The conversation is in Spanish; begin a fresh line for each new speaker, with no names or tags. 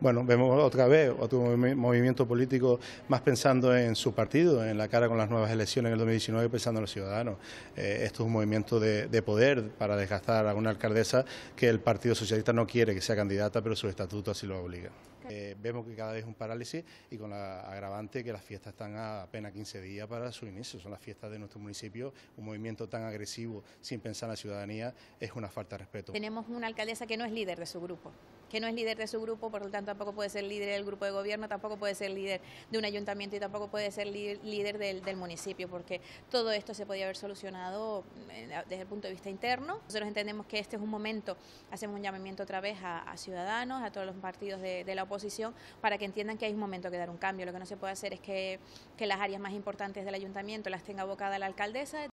bueno, vemos otra vez otro movimiento político más pensando en su partido, en la cara con las nuevas elecciones en el 2019, pensando en los ciudadanos. Eh, esto es un movimiento de, poder para desgastar a una alcaldesa que el Partido Socialista no quiere que sea candidata, pero su estatuto así lo obliga. Eh, vemos que cada vez es un parálisis y con la agravante que las fiestas están a apenas 15 días para su inicio. Son las fiestas de nuestro municipio. Un movimiento tan agresivo sin pensar en la ciudadanía es una falta de respeto.
Tenemos una alcaldesa que no es líder de su grupo que no es líder de su grupo, por lo tanto tampoco puede ser líder del grupo de gobierno, tampoco puede ser líder de un ayuntamiento y tampoco puede ser líder del, municipio, porque todo esto se podía haber solucionado eh, desde el punto de vista interno. Nosotros entendemos que este es un momento, hacemos un llamamiento otra vez a, ciudadanos, a todos los partidos de, la oposición, para que entiendan que hay un momento que dar un cambio. Lo que no se puede hacer es que, que las áreas más importantes del ayuntamiento las tenga abocada la alcaldesa.